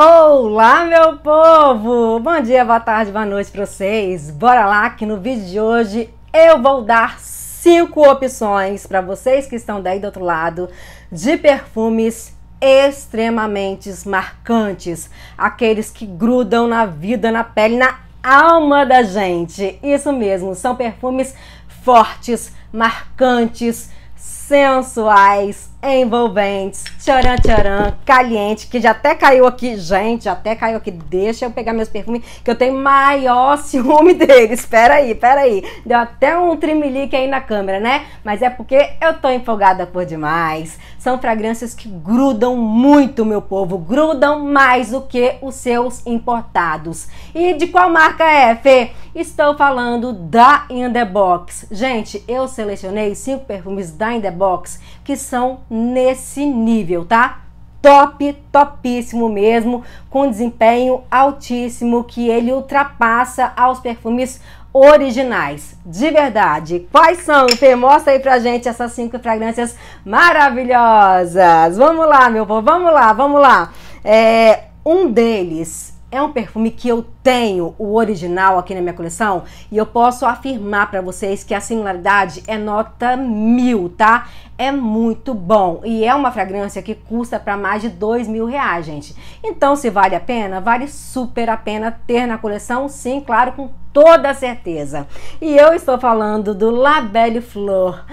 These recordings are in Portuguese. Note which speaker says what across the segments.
Speaker 1: Olá, meu povo! Bom dia, boa tarde, boa noite para vocês. Bora lá que no vídeo de hoje eu vou dar cinco opções para vocês que estão daí do outro lado de perfumes extremamente marcantes, aqueles que grudam na vida, na pele, na alma da gente. Isso mesmo, são perfumes fortes, marcantes, sensuais, envolventes, tcharam, tcharam, caliente, que já até caiu aqui, gente, já até caiu aqui, deixa eu pegar meus perfumes, que eu tenho maior ciúme deles, peraí, peraí, deu até um trimelique aí na câmera, né? Mas é porque eu tô empolgada por demais, são fragrâncias que grudam muito, meu povo, grudam mais do que os seus importados. E de qual marca é, Fê? Estou falando da In The Box. Gente, eu selecionei cinco perfumes da In The Box que são nesse nível, tá? Top, topíssimo mesmo, com desempenho altíssimo que ele ultrapassa aos perfumes originais, de verdade. Quais são, Fê? Mostra aí pra gente essas cinco fragrâncias maravilhosas. Vamos lá, meu povo, vamos lá, vamos lá. É, um deles é um perfume que eu tenho o original aqui na minha coleção e eu posso afirmar para vocês que a singularidade é nota mil, tá? É muito bom e é uma fragrância que custa para mais de dois mil reais, gente. Então, se vale a pena, vale super a pena ter na coleção, sim, claro, com toda certeza. E eu estou falando do La Belle Flor.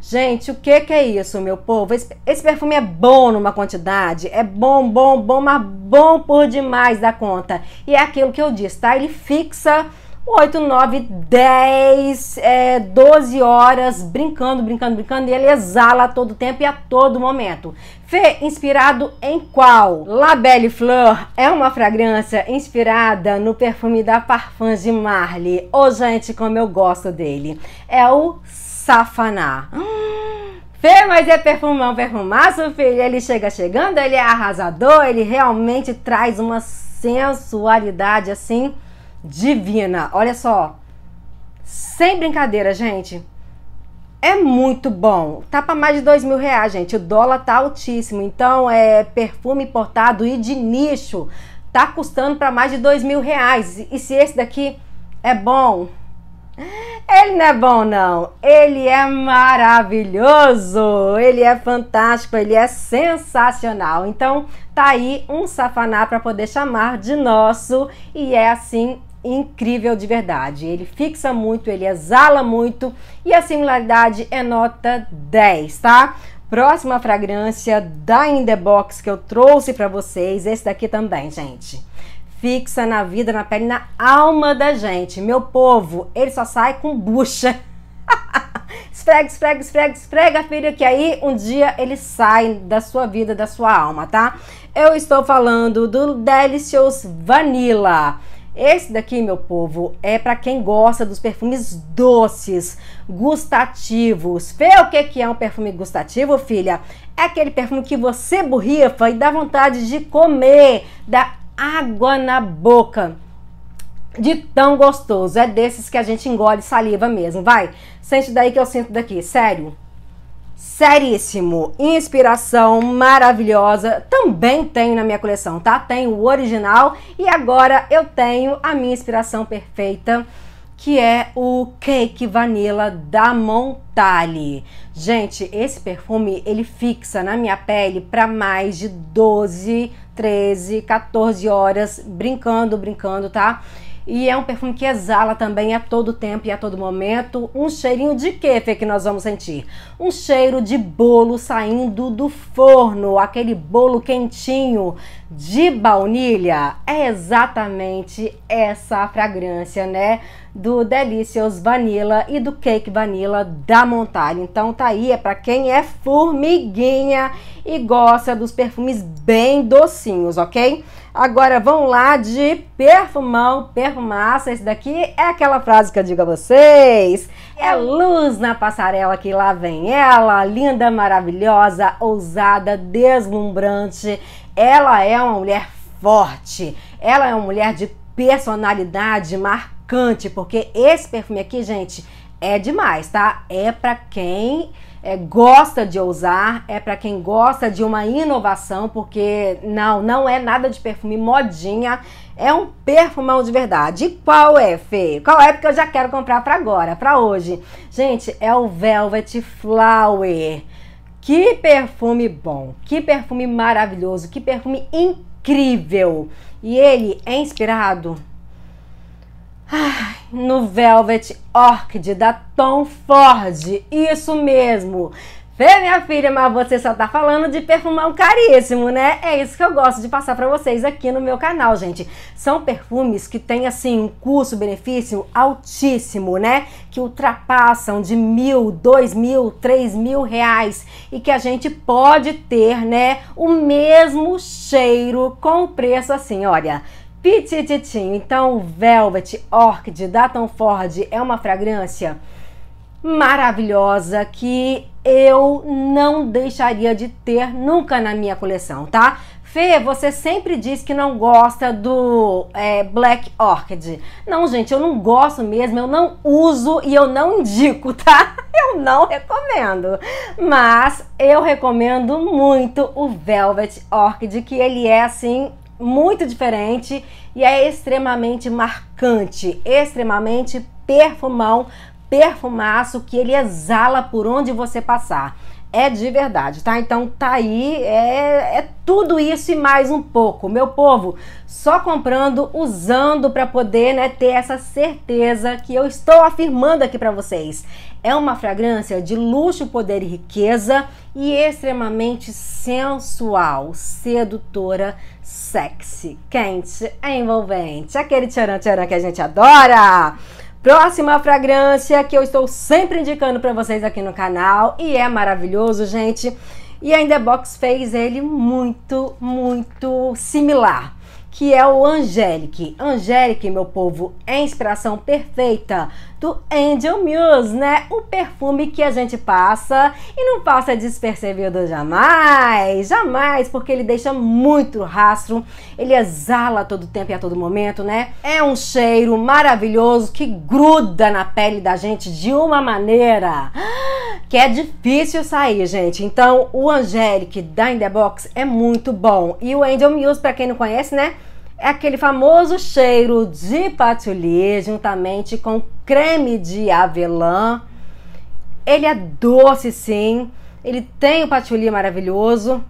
Speaker 1: Gente, o que, que é isso, meu povo? Esse, esse, perfume é bom numa quantidade, é bom, bom, bom, mas bom por demais da conta. E é aquilo que eu disse, tá? Ele fixa 8, 9, 10, é, 12 horas brincando, brincando, brincando, e ele exala a todo tempo e a todo momento. Fê, inspirado em qual? La Belle Fleur é uma fragrância inspirada no perfume da Parfums de Marley. Ô, oh, gente, como eu gosto dele. É o Safaná. Hum. Fê, mas é perfumão, é perfumaço, filho. Ele chega chegando, ele é arrasador, ele realmente traz uma sensualidade assim divina. Olha só. Sem brincadeira, gente. É muito bom. Tá para mais de dois mil reais, gente. O dólar tá altíssimo. Então, é perfume importado e de nicho. Tá custando para mais de dois mil reais. E se esse daqui é bom? Ele não é bom, não. Ele é maravilhoso. Ele é fantástico. Ele é sensacional. Então, tá aí um safaná para poder chamar de nosso. E é assim incrível de verdade. Ele fixa muito, ele exala muito e a similaridade é nota 10, tá? Próxima fragrância da In The Box que eu trouxe para vocês, esse daqui também, gente. Fixa na vida, na pele, na alma da gente. Meu povo, ele só sai com bucha. esfrega, esfrega, esfrega, esfrega, filha, que aí um dia ele sai da sua vida, da sua alma, tá? Eu estou falando do Delicious Vanilla. Esse daqui, meu povo, é para quem gosta dos perfumes doces, gustativos. Vê o que que é um perfume gustativo, filha? É aquele perfume que você borrifa e dá vontade de comer, dá água na boca. De tão gostoso, é desses que a gente engole saliva mesmo, vai. Sente daí que eu sinto daqui, sério. Seríssimo, inspiração maravilhosa. Também tenho na minha coleção, tá? Tenho o original e agora eu tenho a minha inspiração perfeita, que é o Cake Vanilla da Montale. Gente, esse perfume ele fixa na minha pele para mais de 12, 13, 14 horas, brincando, brincando, tá? E é um perfume que exala também a todo tempo e a todo momento. Um cheirinho de quê, Fê, que nós vamos sentir? Um cheiro de bolo saindo do forno, aquele bolo quentinho, de baunilha. É exatamente essa a fragrância, né? Do Delicious Vanilla e do Cake Vanilla da Montalha. Então tá aí, é pra quem é formiguinha e gosta dos perfumes bem docinhos, ok? Agora vamos lá de perfumão, perfumaça. Esse daqui é aquela frase que eu digo a vocês. É luz na passarela que lá vem ela, linda, maravilhosa, ousada, deslumbrante. Ela é uma mulher forte, ela é uma mulher de personalidade marcante, porque esse perfume aqui, gente, é demais, tá? É para quem é, gosta de ousar, é para quem gosta de uma inovação, porque não, não é nada de perfume modinha, é um perfumão de verdade. E qual é, Fê? Qual é? Porque eu já quero comprar para agora, para hoje. Gente, é o Velvet Flower. Que perfume bom, que perfume maravilhoso, que perfume incrível. E ele é inspirado no Velvet Orchid da Tom Ford. Isso mesmo. Vê, minha filha, mas você só tá falando de perfumão caríssimo, né? É isso que eu gosto de passar para vocês aqui no meu canal, gente. São perfumes que têm, assim, um custo-benefício altíssimo, né? Que ultrapassam de mil, dois mil, três mil reais. E que a gente pode ter, né, o mesmo cheiro com preço assim, olha pitititinho. Então, Velvet Orchid da Tom Ford é uma fragrância maravilhosa que eu não deixaria de ter nunca na minha coleção, tá? Fê, você sempre diz que não gosta do é, Black Orchid. Não, gente, eu não gosto mesmo, eu não uso e eu não indico, tá? Eu não recomendo. Mas eu recomendo muito o Velvet Orchid, que ele é assim muito diferente e é extremamente marcante, extremamente perfumão perfumaço que ele exala por onde você passar. É de verdade, tá? Então tá aí, é, é tudo isso e mais um pouco. Meu povo, só comprando, usando para poder né, ter essa certeza que eu estou afirmando aqui para vocês. É uma fragrância de luxo, poder e riqueza e extremamente sensual, sedutora, sexy, quente, envolvente. Aquele tcharam-tcharam que a gente adora! Próxima fragrância que eu estou sempre indicando para vocês aqui no canal e é maravilhoso, gente. E a Indebox é fez ele muito, muito similar, que é o Angélique. Angélique, meu povo, é inspiração perfeita do Angel Muse, né? O perfume que a gente passa e não passa despercebido jamais, jamais, porque ele deixa muito rastro, ele exala todo tempo e a todo momento, né? É um cheiro maravilhoso que gruda na pele da gente de uma maneira que é difícil sair, gente. Então, o Angelic da In The Box é muito bom. E o Angel Muse, para quem não conhece, né? É aquele famoso cheiro de patchouli juntamente com creme de avelã. Ele é doce, sim. Ele tem o patchouli maravilhoso.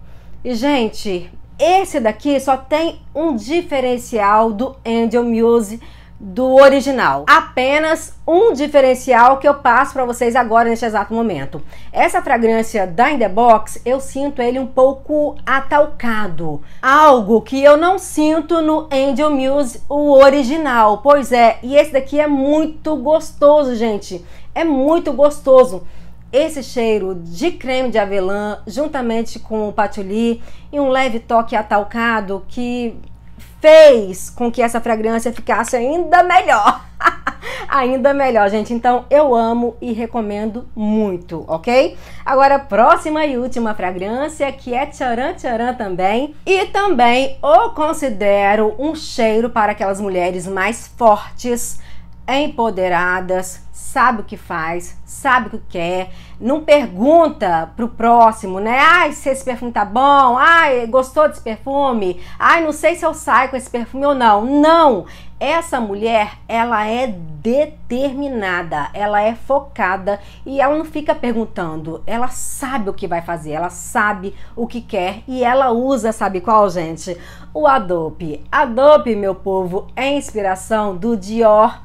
Speaker 1: E, gente, esse daqui só tem um diferencial do Angel Muse do original. Apenas um diferencial que eu passo para vocês agora neste exato momento. Essa fragrância da In The Box, eu sinto ele um pouco atalcado. Algo que eu não sinto no Angel Muse, o original. Pois é, e esse daqui é muito gostoso, gente. É muito gostoso esse cheiro de creme de avelã juntamente com o patchouli e um leve toque atalcado que fez com que essa fragrância ficasse ainda melhor. ainda melhor, gente. Então eu amo e recomendo muito, ok? Agora, próxima e última fragrância que é tcharam tcharam também. E também o considero um cheiro para aquelas mulheres mais fortes, empoderadas, sabe o que faz, sabe o que quer, não pergunta pro próximo, né? Ai, se esse perfume tá bom, ai, gostou desse perfume, ai, não sei se eu saio com esse perfume ou não. Não! Essa mulher, ela é determinada, ela é focada e ela não fica perguntando, ela sabe o que vai fazer, ela sabe o que quer e ela usa, sabe qual, gente? O Adobe. Adobe, meu povo, é inspiração do Dior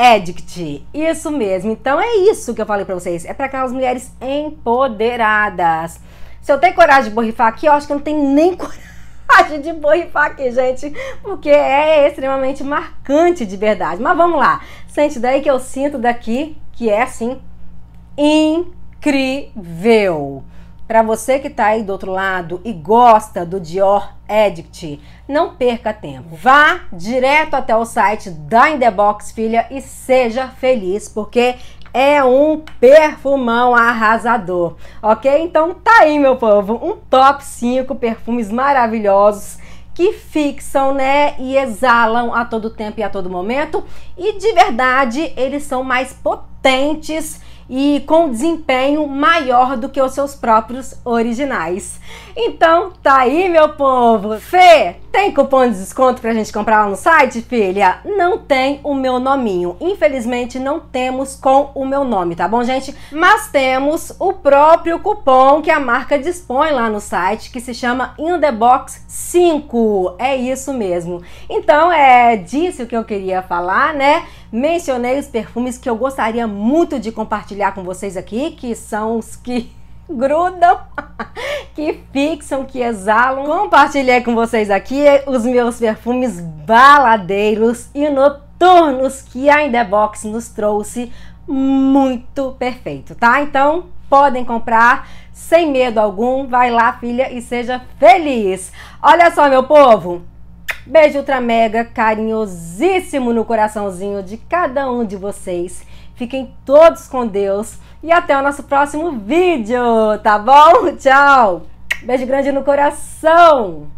Speaker 1: Addict. Isso mesmo. Então é isso que eu falei para vocês. É para aquelas mulheres empoderadas. Se eu tenho coragem de borrifar aqui, eu acho que eu não tenho nem coragem de borrifar aqui, gente, porque é extremamente marcante de verdade. Mas vamos lá. Sente daí que eu sinto daqui que é assim incrível. Para você que tá aí do outro lado e gosta do Dior Edict. Não perca tempo. Vá direto até o site da Indebox Filha e seja feliz, porque é um perfumão arrasador, ok? Então tá aí, meu povo, um top 5 perfumes maravilhosos que fixam, né, e exalam a todo tempo e a todo momento. E de verdade, eles são mais potentes e com desempenho maior do que os seus próprios originais. Então, tá aí, meu povo! Fê, tem cupom de desconto pra gente comprar lá no site, filha? Não tem o meu nominho. Infelizmente, não temos com o meu nome, tá bom, gente? Mas temos o próprio cupom que a marca dispõe lá no site, que se chama In The Box 5. É isso mesmo. Então, é disso que eu queria falar, né? Mencionei os perfumes que eu gostaria muito de compartilhar com vocês aqui, que são os que grudam, que fixam, que exalam. Compartilhei com vocês aqui os meus perfumes baladeiros e noturnos que a Indebox nos trouxe muito perfeito, tá? Então, podem comprar sem medo algum. Vai lá, filha, e seja feliz. Olha só, meu povo. Beijo ultra mega carinhosíssimo no coraçãozinho de cada um de vocês. Fiquem todos com Deus e até o nosso próximo vídeo, tá bom? Tchau! Beijo grande no coração!